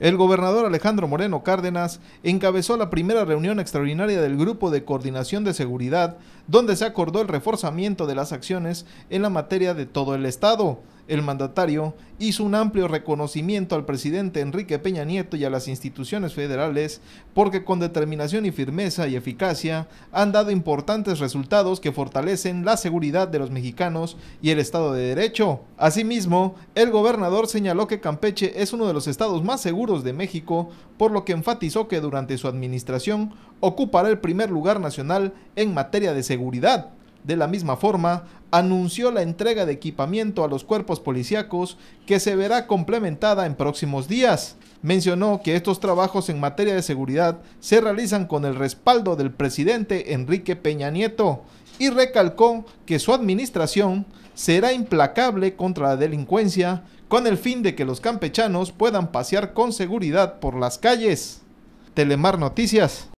El gobernador Alejandro Moreno Cárdenas encabezó la primera reunión extraordinaria del Grupo de Coordinación de Seguridad, donde se acordó el reforzamiento de las acciones en la materia de todo el Estado. El mandatario hizo un amplio reconocimiento al presidente Enrique Peña Nieto y a las instituciones federales porque con determinación y firmeza y eficacia han dado importantes resultados que fortalecen la seguridad de los mexicanos y el Estado de Derecho. Asimismo, el gobernador señaló que Campeche es uno de los estados más seguros de México, por lo que enfatizó que durante su administración ocupará el primer lugar nacional en materia de seguridad. De la misma forma, anunció la entrega de equipamiento a los cuerpos policíacos que se verá complementada en próximos días. Mencionó que estos trabajos en materia de seguridad se realizan con el respaldo del presidente Enrique Peña Nieto y recalcó que su administración será implacable contra la delincuencia con el fin de que los campechanos puedan pasear con seguridad por las calles. Telemar Noticias.